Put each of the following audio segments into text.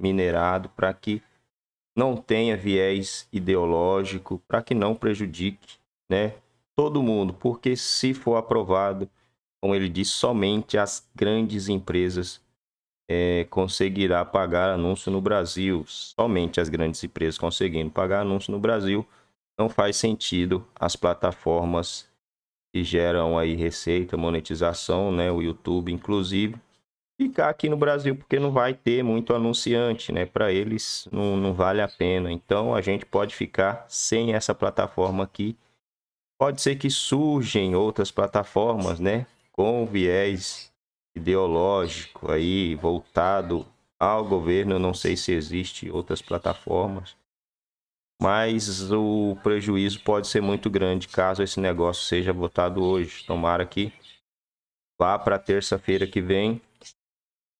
minerado para que não tenha viés ideológico, para que não prejudique né, todo mundo, porque se for aprovado, como ele diz, somente as grandes empresas é, conseguirá pagar anúncio no Brasil. Somente as grandes empresas conseguindo pagar anúncio no Brasil, não faz sentido as plataformas que geram aí receita, monetização, né, o YouTube inclusive, ficar aqui no Brasil porque não vai ter muito anunciante, né? Para eles não, não vale a pena. Então a gente pode ficar sem essa plataforma aqui. Pode ser que surgem outras plataformas, né? Com viés ideológico aí voltado ao governo. Eu não sei se existe outras plataformas. Mas o prejuízo pode ser muito grande caso esse negócio seja votado hoje. Tomara que vá para terça-feira que vem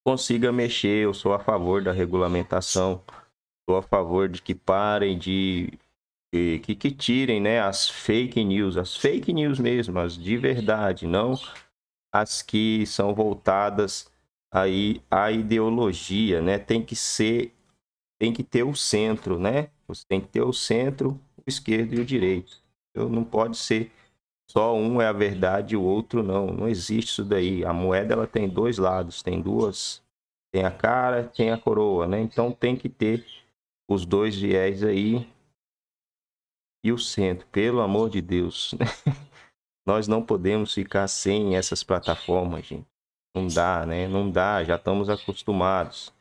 consiga mexer. Eu sou a favor da regulamentação, sou a favor de que parem de. que, que tirem né, as fake news, as fake news mesmo, as de verdade, não as que são voltadas aí à ideologia, né? Tem que ser, tem que ter o centro, né? Você tem que ter o centro, o esquerdo e o direito. Não pode ser só um é a verdade e o outro não. Não existe isso daí. A moeda ela tem dois lados, tem duas, tem a cara, tem a coroa, né? Então tem que ter os dois viés aí e o centro, pelo amor de Deus. Né? Nós não podemos ficar sem essas plataformas, gente. Não dá, né? Não dá, já estamos acostumados.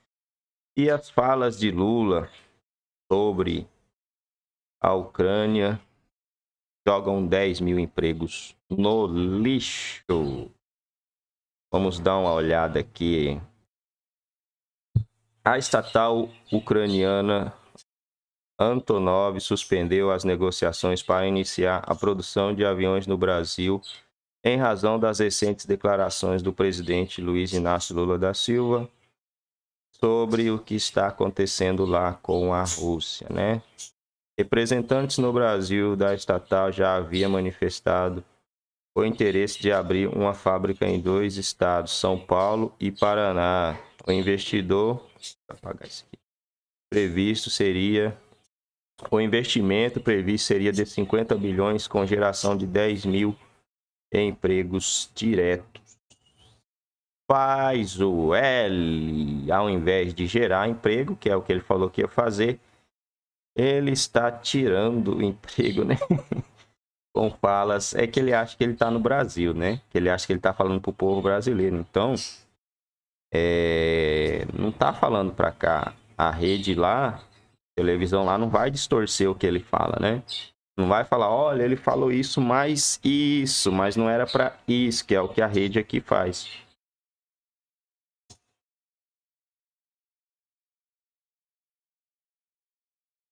E as falas de Lula sobre a Ucrânia jogam 10 mil empregos no lixo. Vamos dar uma olhada aqui. A estatal ucraniana Antonov suspendeu as negociações para iniciar a produção de aviões no Brasil em razão das recentes declarações do presidente Luiz Inácio Lula da Silva sobre o que está acontecendo lá com a Rússia, né? Representantes no Brasil da estatal já havia manifestado o interesse de abrir uma fábrica em dois estados, São Paulo e Paraná. O investidor previsto seria o investimento previsto seria de 50 bilhões com geração de 10 mil empregos diretos. Faz o L, ao invés de gerar emprego, que é o que ele falou que ia fazer, ele está tirando o emprego, né? Com falas. É que ele acha que ele está no Brasil, né? Que ele acha que ele está falando para o povo brasileiro. Então, é... não está falando para cá. A rede lá, televisão lá, não vai distorcer o que ele fala, né? Não vai falar, olha, ele falou isso, mas isso, mas não era para isso, que é o que a rede aqui faz.